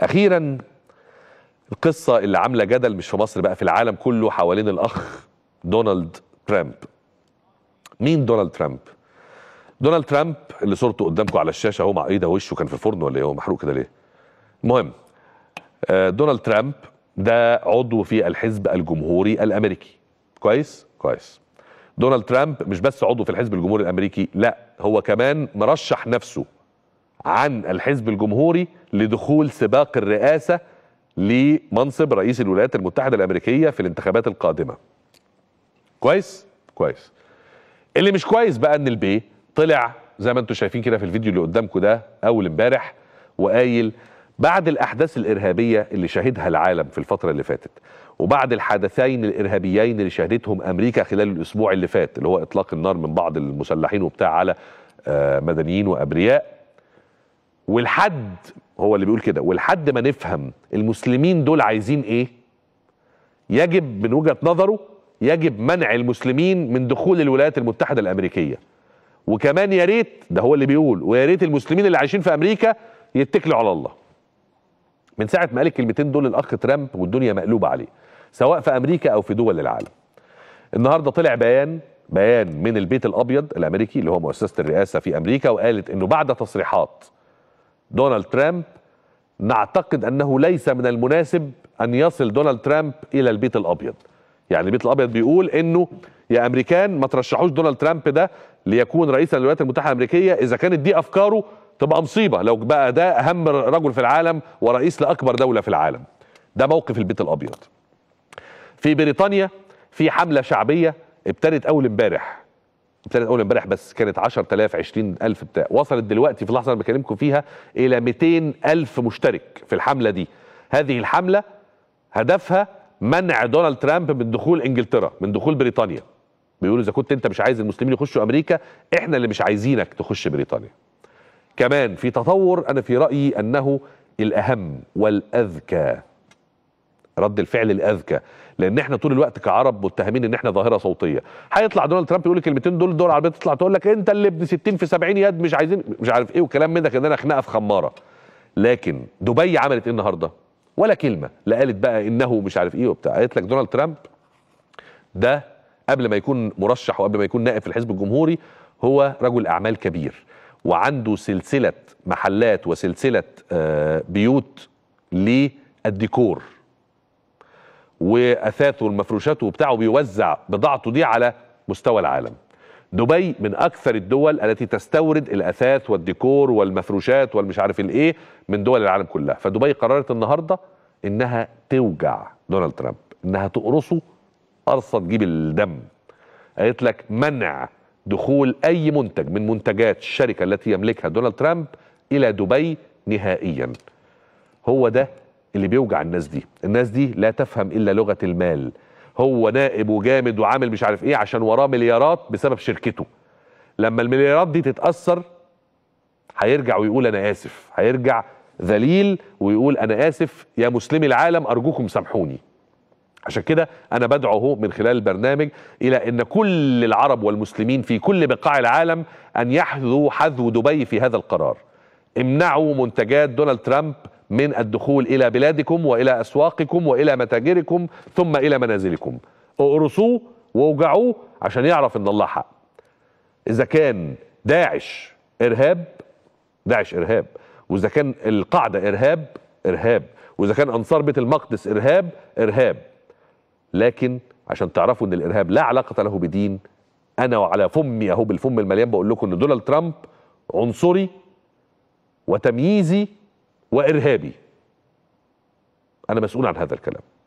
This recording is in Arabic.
اخيرا القصه اللي عامله جدل مش في مصر بقى في العالم كله حوالين الاخ دونالد ترامب مين دونالد ترامب دونالد ترامب اللي صورته قدامكم على الشاشه اهو مع ايه ده وشه كان في الفرن ولا ايه هو محروق كده ليه المهم آه، دونالد ترامب ده عضو في الحزب الجمهوري الامريكي كويس كويس دونالد ترامب مش بس عضو في الحزب الجمهوري الامريكي لا هو كمان مرشح نفسه عن الحزب الجمهوري لدخول سباق الرئاسه لمنصب رئيس الولايات المتحده الامريكيه في الانتخابات القادمه. كويس؟ كويس. اللي مش كويس بقى ان البي طلع زي ما انتم شايفين كده في الفيديو اللي قدامكم ده اول امبارح وقايل بعد الاحداث الارهابيه اللي شهدها العالم في الفتره اللي فاتت وبعد الحدثين الارهابيين اللي شهدتهم امريكا خلال الاسبوع اللي فات اللي هو اطلاق النار من بعض المسلحين وبتاع على آه، مدنيين وابرياء ولحد هو اللي بيقول كده ولحد ما نفهم المسلمين دول عايزين ايه يجب من وجهه نظره يجب منع المسلمين من دخول الولايات المتحده الامريكيه وكمان يا ريت ده هو اللي بيقول ويا ريت المسلمين اللي عايشين في امريكا يتكلوا على الله من ساعه ما قال الكلمتين دول الاخ ترامب والدنيا مقلوبه عليه سواء في امريكا او في دول العالم النهارده طلع بيان بيان من البيت الابيض الامريكي اللي هو مؤسسه الرئاسه في امريكا وقالت انه بعد تصريحات دونالد ترامب نعتقد انه ليس من المناسب ان يصل دونالد ترامب الى البيت الابيض يعني البيت الابيض بيقول انه يا امريكان ما ترشحوش دونالد ترامب ده ليكون رئيسا للولايات المتحده الامريكيه اذا كانت دي افكاره تبقى مصيبه لو بقى ده اهم رجل في العالم ورئيس لاكبر دوله في العالم ده موقف البيت الابيض في بريطانيا في حمله شعبيه ابتدت اول امبارح ابتدت اول امبارح بس كانت 10000 20000 بتاع وصلت دلوقتي في اللحظه اللي بكلمكم فيها الى 200000 مشترك في الحمله دي هذه الحمله هدفها منع دونالد ترامب من دخول انجلترا من دخول بريطانيا بيقولوا اذا كنت انت مش عايز المسلمين يخشوا امريكا احنا اللي مش عايزينك تخش بريطانيا كمان في تطور انا في رايي انه الاهم والاذكى رد الفعل الاذكى لان احنا طول الوقت كعرب متهمين ان احنا ظاهره صوتيه هيطلع دونالد ترامب يقول الكلمتين دول دول العربيه تطلع تقول لك انت اللي ابن 60 في 70 يد مش عايزين مش عارف ايه وكلام من ده انا خناقه في خماره لكن دبي عملت ايه النهارده ولا كلمه لا قالت بقى انه مش عارف ايه وبتاع قالت لك دونالد ترامب ده قبل ما يكون مرشح وقبل ما يكون نائب في الحزب الجمهوري هو رجل اعمال كبير وعنده سلسله محلات وسلسله آه، بيوت للديكور واثاثه ومفروشاته وبتاعه بيوزع بضاعته دي على مستوى العالم دبي من اكثر الدول التي تستورد الاثاث والديكور والمفروشات والمش عارف الايه من دول العالم كلها فدبي قررت النهارده انها توجع دونالد ترامب انها تقرصه قرصه تجيب الدم قالت لك منع دخول اي منتج من منتجات الشركه التي يملكها دونالد ترامب الى دبي نهائيا هو ده اللي بيوجع الناس دي الناس دي لا تفهم الا لغه المال هو نائب وجامد وعامل مش عارف ايه عشان وراه مليارات بسبب شركته لما المليارات دي تتاثر هيرجع ويقول انا اسف هيرجع ذليل ويقول انا اسف يا مسلمي العالم ارجوكم سامحوني عشان كده انا بدعو اهو من خلال البرنامج الى ان كل العرب والمسلمين في كل بقاع العالم ان يحذوا حذو دبي في هذا القرار امنعوا منتجات دونالد ترامب من الدخول إلى بلادكم وإلى أسواقكم وإلى متاجركم ثم إلى منازلكم اقرصوه واوجعوه عشان يعرف إن الله حق إذا كان داعش إرهاب داعش إرهاب وإذا كان القاعدة إرهاب إرهاب وإذا كان أنصار بيت المقدس إرهاب إرهاب لكن عشان تعرفوا إن الإرهاب لا علاقة له بدين أنا وعلى فمي أهو بالفم المليان بقول لكم إن دونالد ترامب عنصري وتمييزي وارهابي انا مسؤول عن هذا الكلام